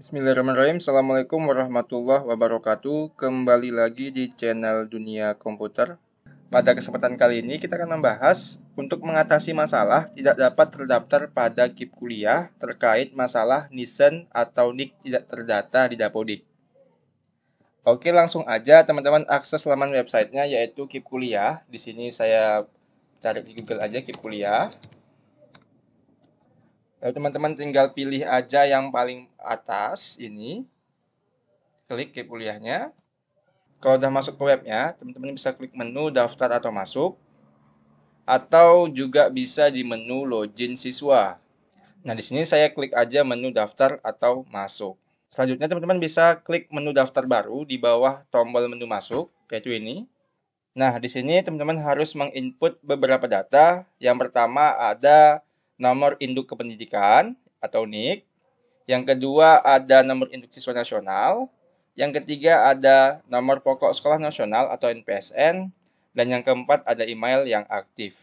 Bismillahirrahmanirrahim. Assalamualaikum warahmatullahi wabarakatuh. Kembali lagi di channel Dunia Komputer. Pada kesempatan kali ini kita akan membahas untuk mengatasi masalah tidak dapat terdaftar pada KIP kuliah terkait masalah NISEN atau NIK tidak terdata di Dapodik. Oke, langsung aja teman-teman akses laman websitenya yaitu KIP kuliah. Di sini saya cari di Google aja KIP kuliah. Lalu teman-teman tinggal pilih aja yang paling atas ini. Klik ke kuliahnya. Kalau udah masuk ke webnya, teman-teman bisa klik menu daftar atau masuk. Atau juga bisa di menu login siswa. Nah, di sini saya klik aja menu daftar atau masuk. Selanjutnya teman-teman bisa klik menu daftar baru di bawah tombol menu masuk, yaitu ini. Nah, di sini teman-teman harus menginput beberapa data. Yang pertama ada nomor induk kependidikan atau NIK. Yang kedua ada nomor induk siswa nasional. Yang ketiga ada nomor pokok sekolah nasional atau NPSN. Dan yang keempat ada email yang aktif.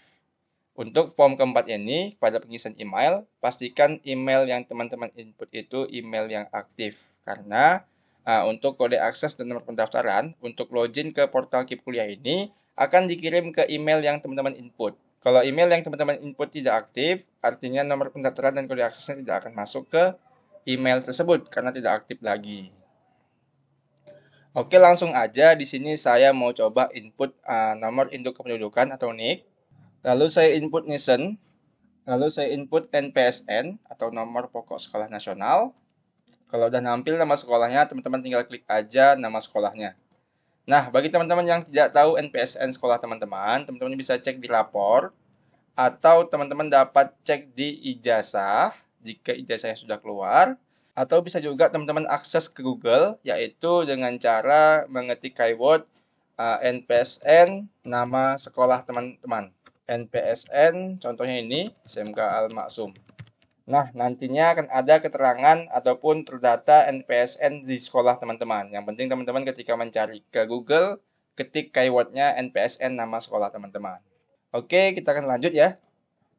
Untuk form keempat ini, pada pengisian email, pastikan email yang teman-teman input itu email yang aktif. Karena uh, untuk kode akses dan nomor pendaftaran, untuk login ke portal KIP Kuliah ini akan dikirim ke email yang teman-teman input. Kalau email yang teman-teman input tidak aktif, artinya nomor pendaftaran dan kode aksesnya tidak akan masuk ke email tersebut karena tidak aktif lagi. Oke, langsung aja di sini saya mau coba input uh, nomor induk kependudukan atau NIK. Lalu saya input NISN, lalu saya input NPSN atau nomor pokok sekolah nasional. Kalau udah nampil nama sekolahnya, teman-teman tinggal klik aja nama sekolahnya. Nah, bagi teman-teman yang tidak tahu NPSN sekolah teman-teman, teman-teman bisa cek di lapor atau teman-teman dapat cek di ijazah jika ijazahnya sudah keluar atau bisa juga teman-teman akses ke Google yaitu dengan cara mengetik keyword uh, eh, NPSN nama sekolah teman-teman. NPSN contohnya ini SMK Al Maksum. Nah, nantinya akan ada keterangan ataupun terdata NPSN di sekolah teman-teman. Yang penting teman-teman ketika mencari ke Google, ketik keywordnya NPSN nama sekolah teman-teman. Oke, kita akan lanjut ya.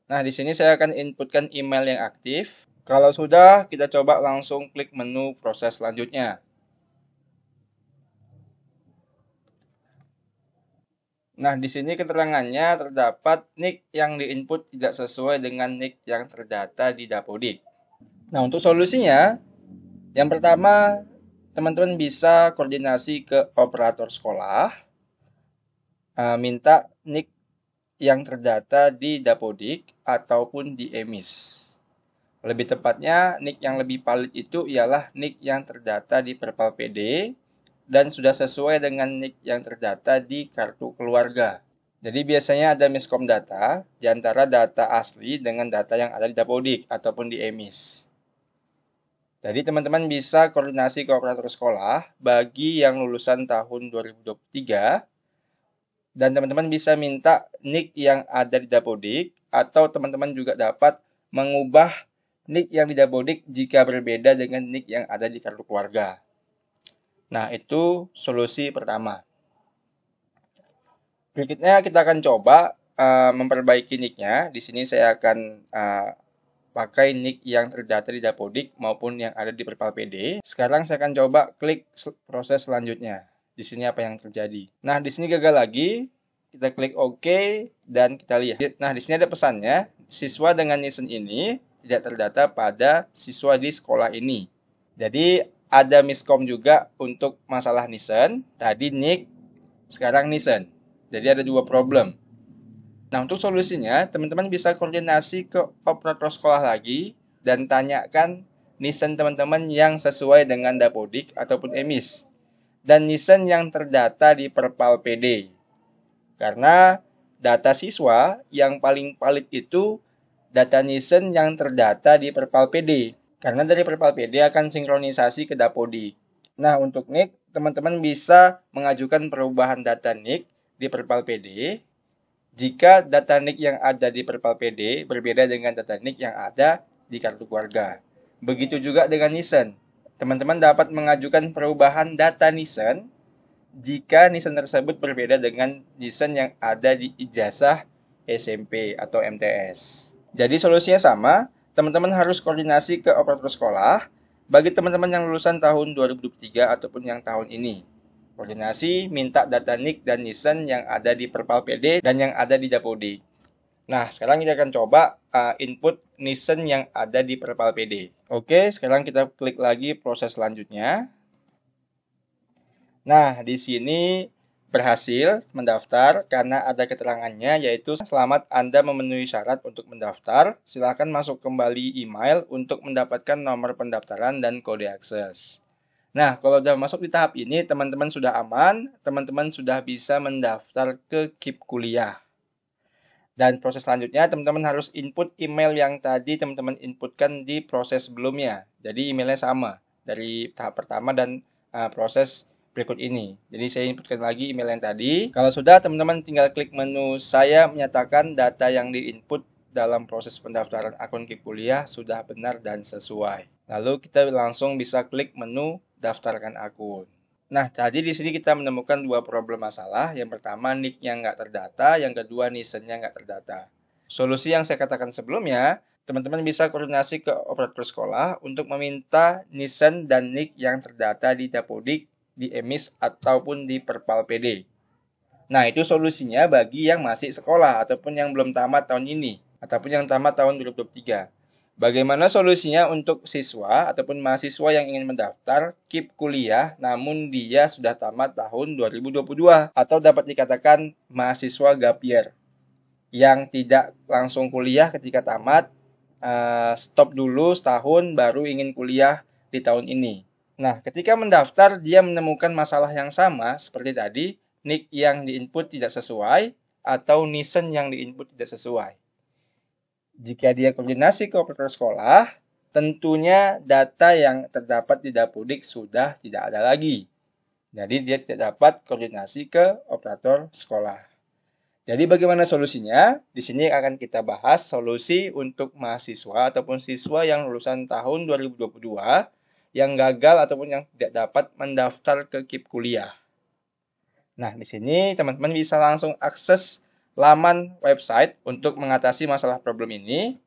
Nah, di sini saya akan inputkan email yang aktif. Kalau sudah, kita coba langsung klik menu proses selanjutnya. Nah, di sini keterangannya terdapat nick yang diinput tidak sesuai dengan nick yang terdata di Dapodik. Nah, untuk solusinya, yang pertama, teman-teman bisa koordinasi ke operator sekolah, eh, minta nick yang terdata di Dapodik ataupun di EMIS. Lebih tepatnya, nick yang lebih valid itu ialah nick yang terdata di Perpal PD dan sudah sesuai dengan NIK yang terdata di kartu keluarga. Jadi biasanya ada miskom data di antara data asli dengan data yang ada di Dapodik ataupun di EMIS. Jadi teman-teman bisa koordinasi ke operator sekolah bagi yang lulusan tahun 2023 dan teman-teman bisa minta NIK yang ada di Dapodik atau teman-teman juga dapat mengubah NIK yang di Dapodik jika berbeda dengan NIK yang ada di kartu keluarga. Nah, itu solusi pertama. Berikutnya kita akan coba uh, memperbaiki nicknya. Di sini saya akan uh, pakai nick yang terdata di Dapodik maupun yang ada di Perpal PD. Sekarang saya akan coba klik proses selanjutnya. Di sini apa yang terjadi. Nah, di sini gagal lagi. Kita klik OK dan kita lihat. Nah, di sini ada pesannya. Siswa dengan nisan ini tidak terdata pada siswa di sekolah ini. Jadi ada miskom juga untuk masalah Nissan. Tadi Nick, sekarang Nissan. Jadi ada dua problem. Nah, untuk solusinya, teman-teman bisa koordinasi ke operator sekolah lagi dan tanyakan Nissan teman-teman yang sesuai dengan Dapodik ataupun EMIS dan Nissan yang terdata di Perpal PD. Karena data siswa yang paling valid itu data Nissan yang terdata di Perpal PD. Karena dari PD akan sinkronisasi ke Dapodik. Nah, untuk NIK, teman-teman bisa mengajukan perubahan data NIK di PD jika data NIK yang ada di PD berbeda dengan data NIK yang ada di kartu keluarga. Begitu juga dengan NISEN. Teman-teman dapat mengajukan perubahan data NISEN jika NISEN tersebut berbeda dengan NISEN yang ada di ijazah SMP atau MTS. Jadi solusinya sama, teman-teman harus koordinasi ke operator sekolah bagi teman-teman yang lulusan tahun 2023 ataupun yang tahun ini. Koordinasi minta data NIK dan Nissan yang ada di Perpal PD dan yang ada di Dapodik. Nah, sekarang kita akan coba uh, input Nissan yang ada di Perpal PD. Oke, sekarang kita klik lagi proses selanjutnya. Nah, di sini berhasil mendaftar karena ada keterangannya yaitu selamat Anda memenuhi syarat untuk mendaftar. Silakan masuk kembali email untuk mendapatkan nomor pendaftaran dan kode akses. Nah, kalau sudah masuk di tahap ini, teman-teman sudah aman, teman-teman sudah bisa mendaftar ke KIP kuliah. Dan proses selanjutnya, teman-teman harus input email yang tadi teman-teman inputkan di proses sebelumnya. Jadi emailnya sama dari tahap pertama dan uh, proses berikut ini. Jadi saya inputkan lagi email yang tadi. Kalau sudah, teman-teman tinggal klik menu saya menyatakan data yang diinput dalam proses pendaftaran akun kuliah sudah benar dan sesuai. Lalu kita langsung bisa klik menu daftarkan akun. Nah, tadi di sini kita menemukan dua problem masalah. Yang pertama, nick-nya nggak terdata. Yang kedua, nisennya nggak terdata. Solusi yang saya katakan sebelumnya, teman-teman bisa koordinasi ke operator sekolah untuk meminta nisen dan nick yang terdata di Dapodik di emis ataupun di perpal PD. Nah, itu solusinya bagi yang masih sekolah ataupun yang belum tamat tahun ini ataupun yang tamat tahun 2023. Bagaimana solusinya untuk siswa ataupun mahasiswa yang ingin mendaftar KIP kuliah namun dia sudah tamat tahun 2022 atau dapat dikatakan mahasiswa gap yang tidak langsung kuliah ketika tamat eh, stop dulu setahun baru ingin kuliah di tahun ini. Nah, ketika mendaftar, dia menemukan masalah yang sama seperti tadi, nick yang diinput tidak sesuai atau nisan yang diinput tidak sesuai. Jika dia koordinasi ke operator sekolah, tentunya data yang terdapat di Dapodik sudah tidak ada lagi. Jadi dia tidak dapat koordinasi ke operator sekolah. Jadi bagaimana solusinya? Di sini akan kita bahas solusi untuk mahasiswa ataupun siswa yang lulusan tahun 2022 yang gagal ataupun yang tidak dapat mendaftar ke KIP kuliah. Nah, di sini teman-teman bisa langsung akses laman website untuk mengatasi masalah problem ini,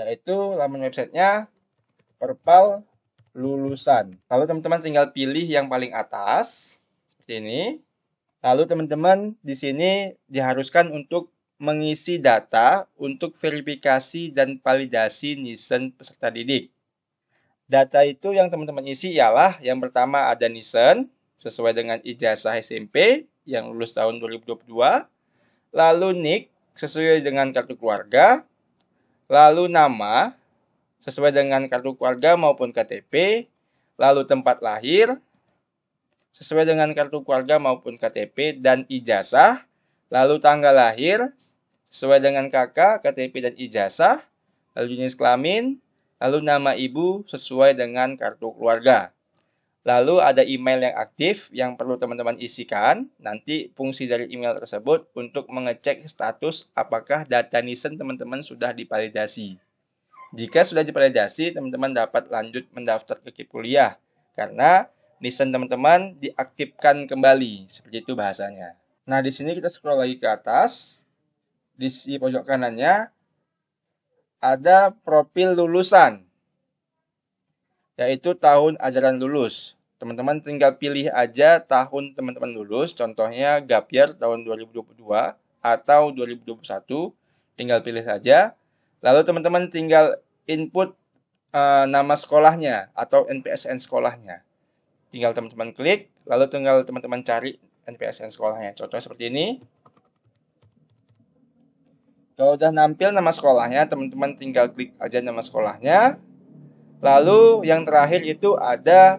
yaitu laman websitenya perpal lulusan. Lalu teman-teman tinggal pilih yang paling atas, seperti ini. Lalu teman-teman di sini diharuskan untuk mengisi data untuk verifikasi dan validasi nisan peserta didik. Data itu yang teman-teman isi ialah yang pertama ada Nisen sesuai dengan ijazah SMP yang lulus tahun 2022, lalu Nick sesuai dengan kartu keluarga, lalu nama sesuai dengan kartu keluarga maupun KTP, lalu tempat lahir sesuai dengan kartu keluarga maupun KTP dan ijazah, lalu tanggal lahir sesuai dengan KK, KTP dan ijazah, lalu jenis kelamin, lalu nama ibu sesuai dengan kartu keluarga. Lalu ada email yang aktif yang perlu teman-teman isikan. Nanti fungsi dari email tersebut untuk mengecek status apakah data Nissan teman-teman sudah dipalidasi. Jika sudah dipalidasi, teman-teman dapat lanjut mendaftar ke KIP kuliah karena Nissan teman-teman diaktifkan kembali, seperti itu bahasanya. Nah, di sini kita scroll lagi ke atas. Di pojok kanannya ada profil lulusan, yaitu tahun ajaran lulus. Teman-teman tinggal pilih aja tahun teman-teman lulus, contohnya gap year tahun 2022 atau 2021, tinggal pilih saja. Lalu teman-teman tinggal input e, nama sekolahnya atau NPSN sekolahnya. Tinggal teman-teman klik, lalu tinggal teman-teman cari NPSN sekolahnya. Contohnya seperti ini. Kalau udah nampil nama sekolahnya, teman-teman tinggal klik aja nama sekolahnya. Lalu yang terakhir itu ada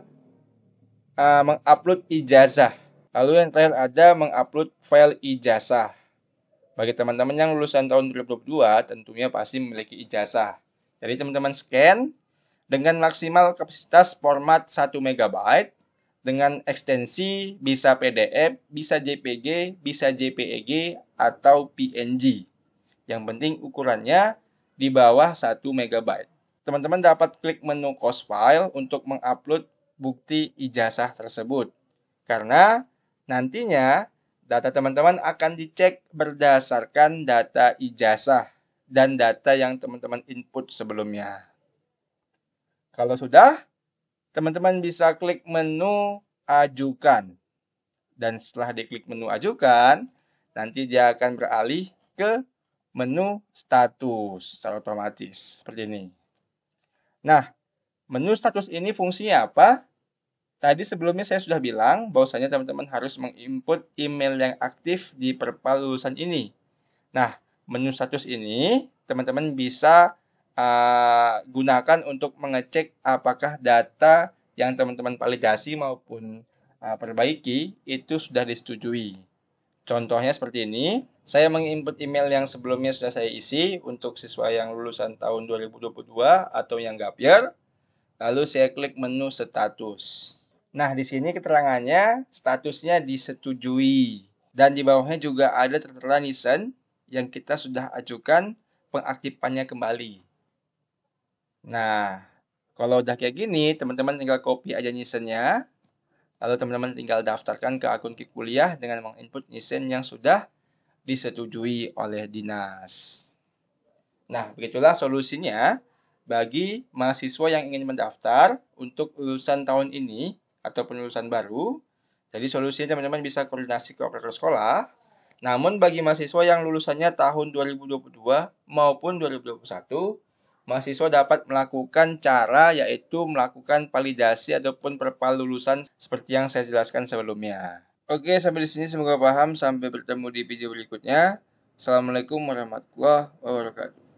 uh, mengupload ijazah. Lalu yang terakhir ada mengupload file ijazah. Bagi teman-teman yang lulusan tahun 2022 tentunya pasti memiliki ijazah. Jadi teman-teman scan dengan maksimal kapasitas format 1 MB dengan ekstensi bisa PDF, bisa JPG, bisa JPEG atau PNG. Yang penting ukurannya di bawah 1 MB. Teman-teman dapat klik menu cost file untuk mengupload bukti ijazah tersebut. Karena nantinya data teman-teman akan dicek berdasarkan data ijazah dan data yang teman-teman input sebelumnya. Kalau sudah, teman-teman bisa klik menu ajukan. Dan setelah diklik menu ajukan, nanti dia akan beralih ke menu status secara otomatis seperti ini. Nah, menu status ini fungsinya apa? Tadi sebelumnya saya sudah bilang bahwasanya teman-teman harus menginput email yang aktif di perpal lulusan ini. Nah, menu status ini teman-teman bisa uh, gunakan untuk mengecek apakah data yang teman-teman validasi maupun uh, perbaiki itu sudah disetujui. Contohnya seperti ini, saya menginput email yang sebelumnya sudah saya isi untuk siswa yang lulusan tahun 2022 atau yang gap year. Lalu saya klik menu status. Nah, di sini keterangannya statusnya disetujui. Dan di bawahnya juga ada tertera nisan yang kita sudah ajukan pengaktifannya kembali. Nah, kalau udah kayak gini, teman-teman tinggal copy aja nisannya, Lalu teman-teman tinggal daftarkan ke akun Kik Kuliah dengan menginput nickname yang sudah disetujui oleh dinas. Nah, begitulah solusinya bagi mahasiswa yang ingin mendaftar untuk lulusan tahun ini atau penulusan baru. Jadi solusinya teman-teman bisa koordinasi ke operator sekolah. Namun bagi mahasiswa yang lulusannya tahun 2022 maupun 2021, mahasiswa dapat melakukan cara yaitu melakukan validasi ataupun perpal lulusan seperti yang saya jelaskan sebelumnya. Oke, sampai di sini semoga paham. Sampai bertemu di video berikutnya. Assalamualaikum warahmatullahi wabarakatuh.